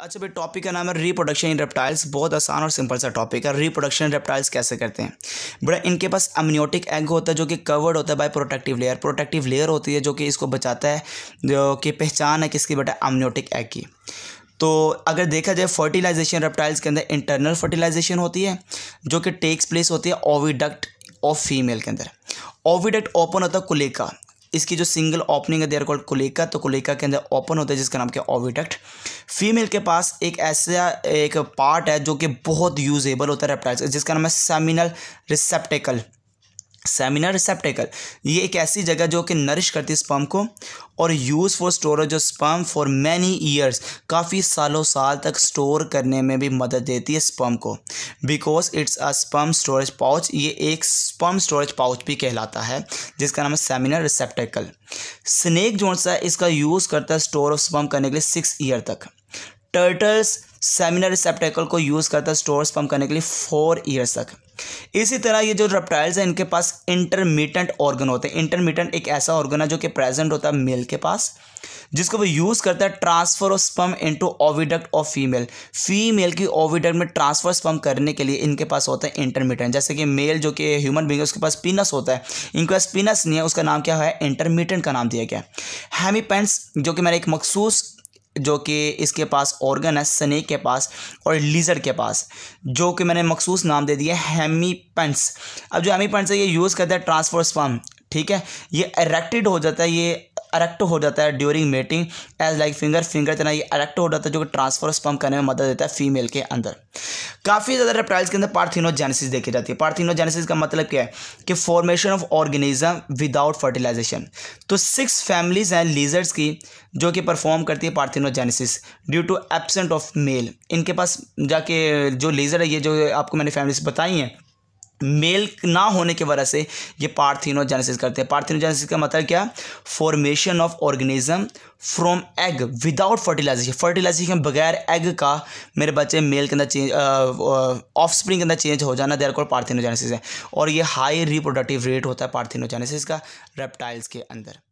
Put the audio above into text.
अच्छा भाई टॉपिक का नाम है रिप्रोडक्शन इन रेप्टाइल्स बहुत आसान और सिंपल सा टॉपिक है रिप्रोडक्शन रेप्टाइल्स कैसे करते हैं बड़ा इनके पास अम्योटिक एग होता है जो कि कवर्ड होता है by protective layer protective layer होती है जो कि इसको बचाता है जो कि पहचान है किसकी बेटा अम्नियोटिक एग की तो अगर देखा जाए फर्टिलाइजेशन रेप्टाइल्स के अंदर इंटरनल फर्टिलाइजेशन होती है जो कि टेक्स प्लेस होती है ओविडक्ट ऑफ फीमेल के अंदर ओविडक्ट ओपन होता है कुलेका इसकी जो सिंगल ओपनिंग है देयर कॉल्ड कुलेका तो कुलेका के अंदर ओपन होता है जिसका नाम क्या ओविडक्ट फीमेल के पास एक ऐसा एक पार्ट है जो कि बहुत यूजेबल होता है रेप्टाइल्स जिसका नाम है सेमिनल रिसेप्टिकल सेमिनर रिसेप्टेकल ये एक ऐसी जगह जो कि नरिश करती है स्पम को और use for storage of sperm for many years काफ़ी सालों साल तक स्टोर करने में भी मदद देती है स्पम को because it's a sperm storage pouch ये एक स्पम स्टोरेज पाउच भी कहलाता है जिसका नाम है सेमिनर रिसेप्टेकल स्नैक जो सा इसका यूज़ करता है स्टोर ऑफ स्पम करने के लिए सिक्स ईयर तक टर्टल्स सेमिनर रिसेप्टेकल को यूज़ करता है स्टोर स्पम करने के लिए फोर ईयर्स तक इसी तरह ये जो रेप्टाइल्स हैं इनके पास इंटरमीटेंट ऑर्गन होते हैं इंटरमीटेंट एक ऐसा ऑर्गन है जो कि प्रेजेंट होता है मेल के पास जिसको वो यूज़ करता है transfer of sperm into oviduct of female female की ओविडक्ट में ट्रांसफर स्पम करने के लिए इनके पास होता है इंटरमीटेंट जैसे कि मेल जो कि ह्यूमन बींग उसके पास पिनस होता है इनके पास पिनस नहीं है उसका नाम क्या है इंटरमीटेंट का नाम दिया गया है हेमीपेंट्स जो कि मैंने एक मखसूस जो कि इसके पास ऑर्गन है सनेक के पास और लीजर के पास जो कि मैंने मखसूस नाम दे दिया है हेमी अब जो हेमी पेंट्स है ये यूज़ करता है ट्रांसफर स्पर्म ठीक है ये इरेक्टेड हो जाता है ये अरेक्ट हो जाता है during mating as like finger finger तरह ये अरेक्ट हो जाता है जो कि ट्रांसफर स्पम करने में मदद देता है फीमेल के अंदर काफ़ी ज़्यादा रेप्टाइल्स के अंदर पार्थिनोजेनेसिस देखी जाती है पार्थिनोजेनेसिस का मतलब क्या है कि formation of organism without fertilisation तो सिक्स फैमिलीज हैं लीजर्स की जो कि परफॉर्म करती है parthenogenesis due to absent of male इनके पास जाके जो लीजर है ये जो आपको मैंने फैमिलीज बताई हैं मेल ना होने की वजह से ये पार्थिनोजेनेसिस करते हैं पार्थिनोजेनेसिस का मतलब क्या formation of organism from egg without fertilisation fertilisation बगैर एग का मेरे बच्चे मेल के अंदर चेंज ऑफ स्प्रिंग के अंदर चेंज हो जाना देर को पार्थिनोजेनेसिस है और ये हाई रिप्रोडक्टिव रेट होता है पार्थिनोजेनेसिस का रेप्टाइल्स के अंदर